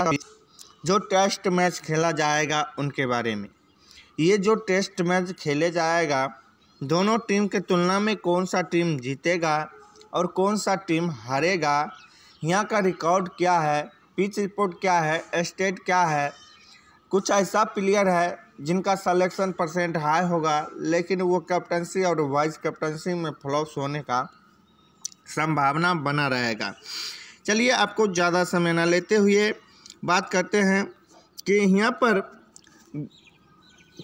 जो test match खेला जाएगा उनके बारे में ये जो टेस्ट मैच खेले जाएगा दोनों टीम के तुलना में कौन सा टीम जीतेगा और कौन सा टीम हारेगा यहाँ का रिकॉर्ड क्या है पिच रिपोर्ट क्या है स्टेट क्या है कुछ ऐसा प्लेयर है जिनका सलेक्शन परसेंट हाई होगा लेकिन वो कैप्टनसी और वाइस कैप्टनसी में फ्लॉप्स होने का संभावना बना रहेगा चलिए आपको ज़्यादा समय न लेते हुए बात करते हैं कि यहाँ पर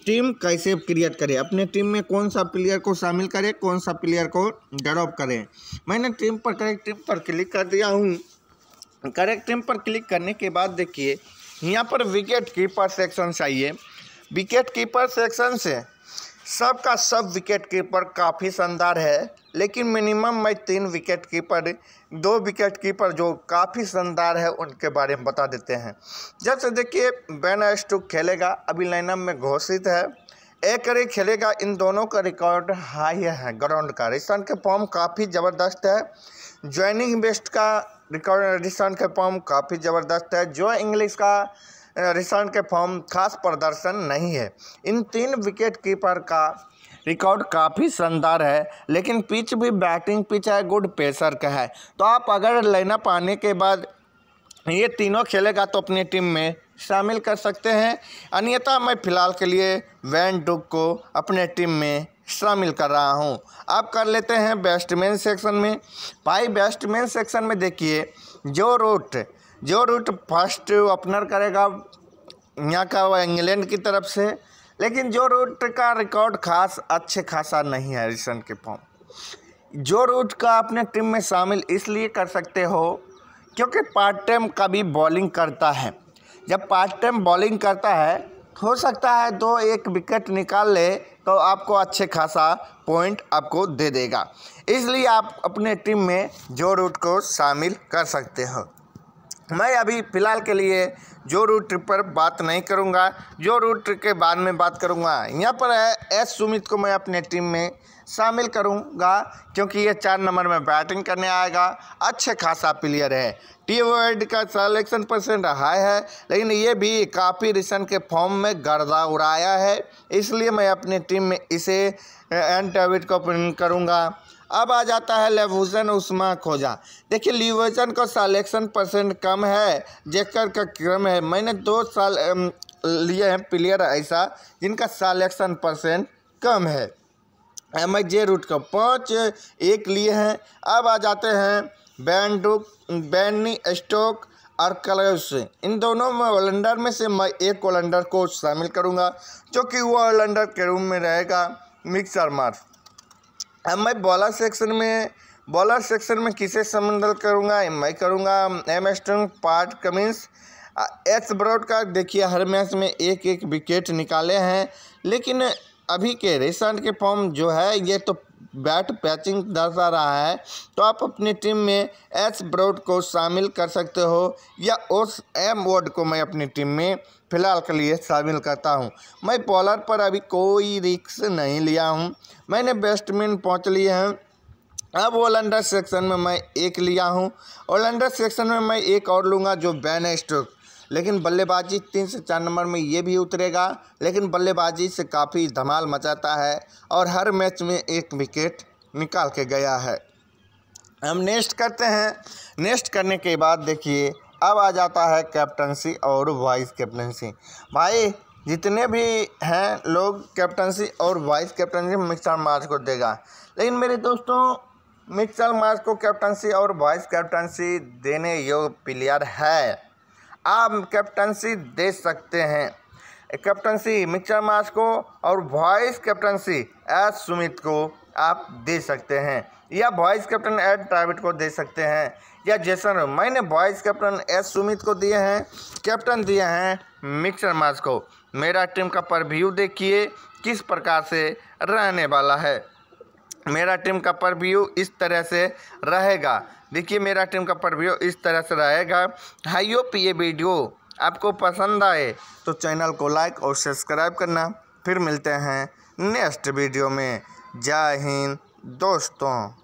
टीम कैसे क्रिएट करें अपने टीम में कौन सा प्लेयर को शामिल करें कौन सा प्लेयर को ड्रॉप करें मैंने टीम पर करेक्ट टीम पर क्लिक कर दिया हूँ करेक्ट टीम पर क्लिक करने के बाद देखिए यहाँ पर विकेट कीपर सेक्शन चाहिए विकेट कीपर सेक्शन से सबका सब विकेट कीपर काफ़ी शानदार है लेकिन मिनिमम मैं तीन विकेट कीपर दो विकेट कीपर जो काफ़ी शानदार है उनके बारे में बता देते हैं जब से देखिए बैन स्टुक खेलेगा अभी लाइनअप में घोषित है एक करे खेलेगा इन दोनों का रिकॉर्ड हाई है ग्राउंड का रिसन के फॉर्म काफ़ी ज़बरदस्त है ज्वाइनिंग बेस्ट का रिकॉर्ड रिसन के फॉर्म काफ़ी ज़बरदस्त है जो इंग्लिश का रिसन के फॉर्म खास प्रदर्शन नहीं है इन तीन विकेट कीपर का रिकॉर्ड काफ़ी शानदार है लेकिन पिच भी बैटिंग पिच है गुड पेसर का है तो आप अगर लाइनअप आने के बाद ये तीनों खेलेगा तो अपनी टीम में शामिल कर सकते हैं अन्यथा मैं फ़िलहाल के लिए वैन डुक को अपने टीम में शामिल कर रहा हूं अब कर लेते हैं बैट्समैन सेक्शन में भाई बैट्समैन सेक्शन में देखिए जो रूट जो रूट फर्स्ट ओपनर करेगा यहाँ का इंग्लैंड की तरफ से लेकिन जो रूट का रिकॉर्ड खास अच्छे खासा नहीं है रिसेंट के फॉर्म जो रूट का अपने टीम में शामिल इसलिए कर सकते हो क्योंकि पार्ट टाइम का भी बॉलिंग करता है जब पार्ट टाइम बॉलिंग करता है हो सकता है दो एक विकेट निकाल ले तो आपको अच्छे खासा पॉइंट आपको दे देगा इसलिए आप अपने टीम में जो रूट को शामिल कर सकते हो मैं अभी फ़िलहाल के लिए जो रूट ट्रिप पर बात नहीं करूँगा जो रूट ट्रिप के बाद में बात करूँगा यहाँ पर है एस सुमित को मैं अपने टीम में शामिल करूँगा क्योंकि ये चार नंबर में बैटिंग करने आएगा अच्छे खासा प्लेयर है टी वर्ल्ड का सलेक्शन परसेंट हाई है लेकिन ये भी काफ़ी रिसेंट के फॉर्म में गर्दा उड़ाया है इसलिए मैं अपनी टीम में इसे एंड डेविड को प्रिंट करूँगा अब आ जाता है लेवोजन उष्मा खोजा देखिए लिवोजन का सलेक्शन परसेंट कम है जेकर का क्रम है मैंने दो साल लिए हैं प्लेयर ऐसा जिनका सलेक्शन परसेंट कम है एम आई जे रूट का पाँच एक लिए हैं अब आ जाते हैं बैंडुक बैनी स्टोक और कलर्स इन दोनों में ओलंडर में से मैं एक ओलंडर को शामिल करूंगा जो कि वो ओलंडर के रूम में रहेगा मिक्सर मार्स अब मैं बॉलर सेक्शन में बॉलर सेक्शन में किसे संबंधित करूँगा मैं करूँगा एम स्टंग पार्ट कमिंस एच ब्रॉड का देखिए हर मैच में एक एक विकेट निकाले हैं लेकिन अभी के रिसेंट के फॉर्म जो है ये तो बैट पैचिंग दर्शा रहा है तो आप अपनी टीम में एस ब्रॉड को शामिल कर सकते हो या ओस एम वर्ड को मैं अपनी टीम में फ़िलहाल के लिए शामिल करता हूं मैं बॉलर पर अभी कोई रिक्स नहीं लिया हूं मैंने बैट्समैन पहुंच लिए हैं अब ऑलराउंडर सेक्शन में मैं एक लिया हूँ ऑलराउंडर सेक्शन में मैं एक और लूँगा जो बैन स्ट्रोक लेकिन बल्लेबाजी तीन से चार नंबर में ये भी उतरेगा लेकिन बल्लेबाजी से काफ़ी धमाल मचाता है और हर मैच में एक विकेट निकाल के गया है हम नेक्स्ट करते हैं नेक्स्ट करने के बाद देखिए अब आ जाता है कैप्टनसी और वाइस कैप्टनसी भाई जितने भी हैं लोग कैप्टनसी और वाइस कैप्टनसी मिक्सर मार्च को देगा लेकिन मेरे दोस्तों मिक्सर मार्च को कैप्टनसी और वाइस कैप्टनसी देने योग्य प्लेयर है आप कैप्टनसी दे सकते हैं कैप्टनसी मिक्सर मास को और वॉइस कैप्टनसी एस सुमित को आप दे सकते हैं या वॉइस कैप्टन एड ट्राइविट को दे सकते हैं या जैसन मैंने वॉइस कैप्टन एस सुमित को दिए हैं कैप्टन दिए हैं मिक्सर मास को मेरा टीम का परव्यू देखिए किस प्रकार से रहने वाला है मेरा टीम का परव्यू इस तरह से रहेगा देखिए मेरा टीम का परव्यू इस तरह से रहेगा हाई ओप ये वीडियो आपको पसंद आए तो चैनल को लाइक और सब्सक्राइब करना फिर मिलते हैं नेक्स्ट वीडियो में जय हिंद दोस्तों